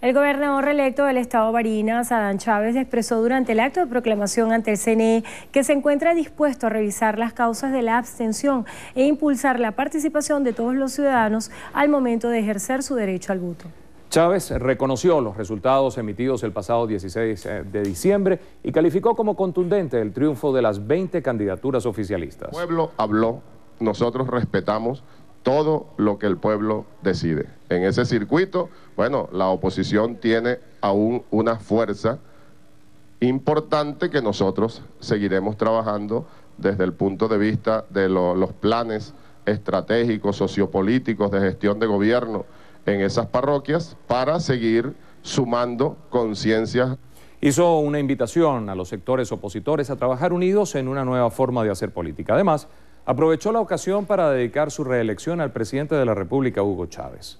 El gobernador reelecto del estado Barinas, Adán Chávez, expresó durante el acto de proclamación ante el CNE que se encuentra dispuesto a revisar las causas de la abstención e impulsar la participación de todos los ciudadanos al momento de ejercer su derecho al voto. Chávez reconoció los resultados emitidos el pasado 16 eh, de diciembre y calificó como contundente el triunfo de las 20 candidaturas oficialistas. El pueblo habló, nosotros respetamos todo lo que el pueblo decide. En ese circuito, bueno, la oposición tiene aún una fuerza importante que nosotros seguiremos trabajando desde el punto de vista de los planes estratégicos, sociopolíticos, de gestión de gobierno en esas parroquias para seguir sumando conciencias. Hizo una invitación a los sectores opositores a trabajar unidos en una nueva forma de hacer política. Además, aprovechó la ocasión para dedicar su reelección al presidente de la República, Hugo Chávez.